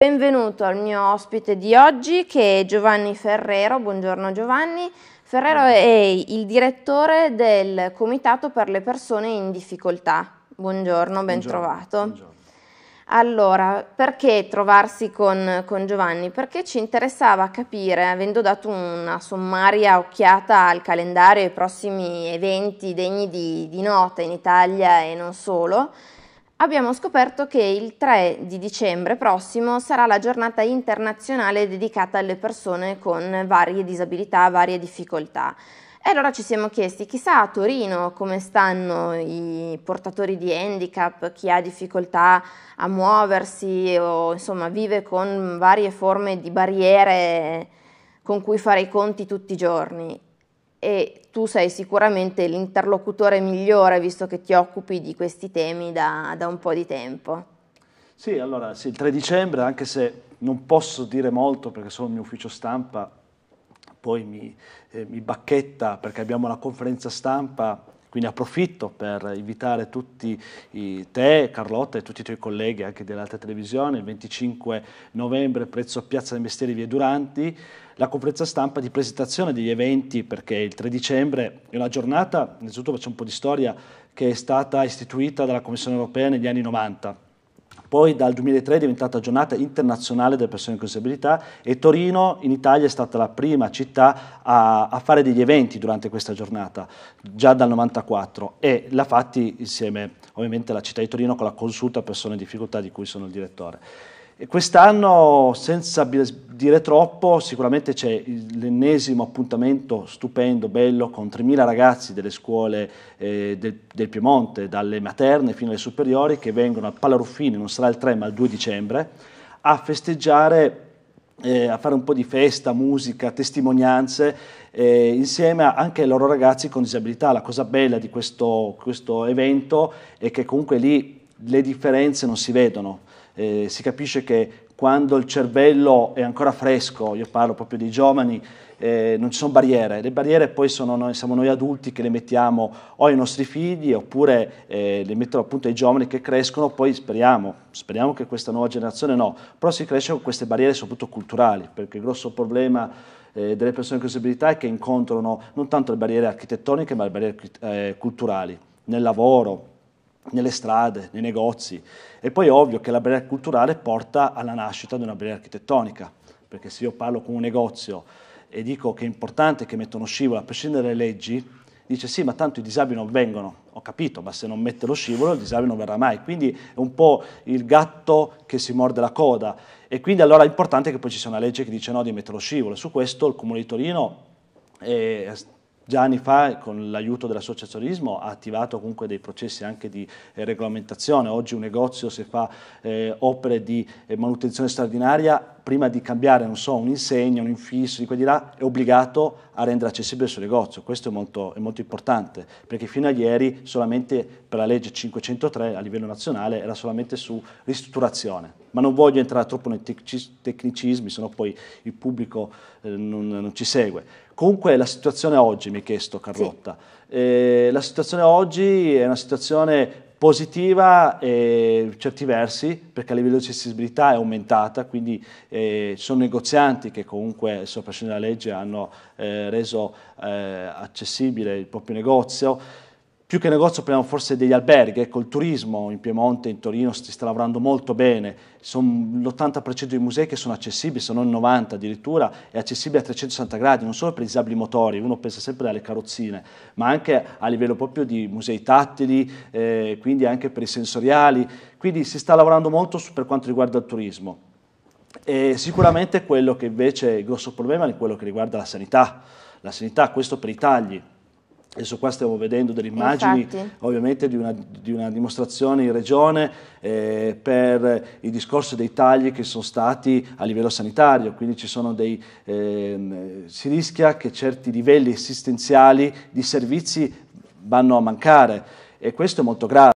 Benvenuto al mio ospite di oggi che è Giovanni Ferrero, buongiorno Giovanni. Ferrero è il direttore del Comitato per le persone in difficoltà. Buongiorno, ben trovato. Allora, perché trovarsi con, con, Giovanni? Perché ci interessava capire, avendo dato una sommaria occhiata al calendario e ai prossimi eventi degni di, di nota in Italia e non solo, abbiamo scoperto che il 3 di dicembre prossimo sarà la giornata internazionale dedicata alle persone con varie disabilità, varie difficoltà. E allora ci siamo chiesti, chissà a Torino come stanno i portatori di handicap, chi ha difficoltà a muoversi o insomma vive con varie forme di barriere con cui fare i conti tutti i giorni e tu sei sicuramente l'interlocutore migliore visto che ti occupi di questi temi da, da, un po' di tempo. Sì, allora sì, il 3 dicembre, anche se non posso dire molto perché sono il mio ufficio stampa, poi mi, eh, mi bacchetta perché abbiamo la conferenza stampa quindi approfitto per invitare tutti i, te, Carlotta e tutti i tuoi colleghi anche dell'altra televisione, il 25 novembre prezzo Piazza dei Mestieri Via Duranti, la conferenza stampa di presentazione degli eventi perché il 3 dicembre è una giornata, innanzitutto faccio un po' di storia, che è stata istituita dalla Commissione Europea negli anni 90 poi dal 2003 è diventata giornata internazionale delle persone con disabilità e Torino in Italia è stata la prima città a, a fare degli eventi durante questa giornata, già dal 1994 e l'ha fatti insieme ovviamente alla città di Torino con la consulta persone in difficoltà di cui sono il direttore. E quest'anno, senza dire troppo, sicuramente c'è l'ennesimo appuntamento stupendo, bello, con 3.000 ragazzi delle scuole eh, del, del, Piemonte, dalle materne fino alle superiori, che vengono a Palaruffini, non sarà il 3 ma il 2 dicembre, a festeggiare, eh, a fare un po' di festa, musica, testimonianze, eh, insieme anche ai loro ragazzi con disabilità. La cosa bella di questo, questo evento è che comunque lì le differenze non si vedono eh, si capisce che quando il cervello è ancora fresco, io parlo proprio dei giovani, eh, non ci sono barriere, le barriere poi sono noi, siamo noi adulti che le mettiamo o ai nostri figli oppure eh, le mettono appunto ai giovani che crescono, poi speriamo, speriamo che questa nuova generazione no, però si cresce con queste barriere soprattutto culturali, perché il grosso problema eh, delle persone con disabilità è che incontrano non tanto le barriere architettoniche ma le barriere eh, culturali, nel lavoro, nelle strade, nei negozi. E poi è ovvio che la barriera culturale porta alla nascita di una barriera architettonica, perché se io parlo con un negozio e dico che è importante che mettono scivolo, a prescindere dalle leggi, dice sì, ma tanto i disabili non vengono. Ho capito, ma se non mette lo scivolo il disabile non verrà mai. Quindi è un po' il gatto che si morde la coda. E quindi allora è importante che poi ci sia una legge che dice no di mettere lo scivolo. E su questo il Comune di Torino è già anni fa con l'aiuto dell'associazionismo ha attivato comunque dei processi anche di eh, regolamentazione. Oggi un negozio se fa eh, opere di eh, manutenzione straordinaria prima di cambiare, non so, un'insegna, un infisso, di quelli là, è obbligato a rendere accessibile il suo negozio. Questo è molto, è molto importante, perché fino a ieri solamente per la legge 503 a livello nazionale era solamente su ristrutturazione. Ma non voglio entrare troppo nei tecnicismi, sennò poi il pubblico eh, non, non, ci segue. Comunque la situazione oggi, mi hai chiesto Carlotta, sì. eh, la situazione oggi è una situazione Positiva eh, certi versi perché a livello di accessibilità è aumentata, quindi eh, sono negozianti che comunque sopra della legge hanno eh, reso eh, accessibile il proprio negozio più che negozio parliamo forse degli alberghi, ecco il turismo in Piemonte, in Torino si sta lavorando molto bene, l'80% dei musei che sono accessibili, se non il 90 addirittura, è accessibile a 360 gradi, non solo per i disabili motori, uno pensa sempre alle carrozzine, ma anche a livello proprio di musei tattili, eh, quindi anche per i sensoriali, quindi si sta lavorando molto per quanto riguarda il turismo. E sicuramente quello che invece è il grosso problema è quello che riguarda la sanità, la sanità questo per i tagli, Adesso qua stiamo vedendo delle immagini Infatti. ovviamente di una, di una, dimostrazione in regione eh, per il discorso dei tagli che sono stati a livello sanitario, quindi dei, eh, si rischia che certi livelli assistenziali di servizi vanno a mancare e questo è molto grave.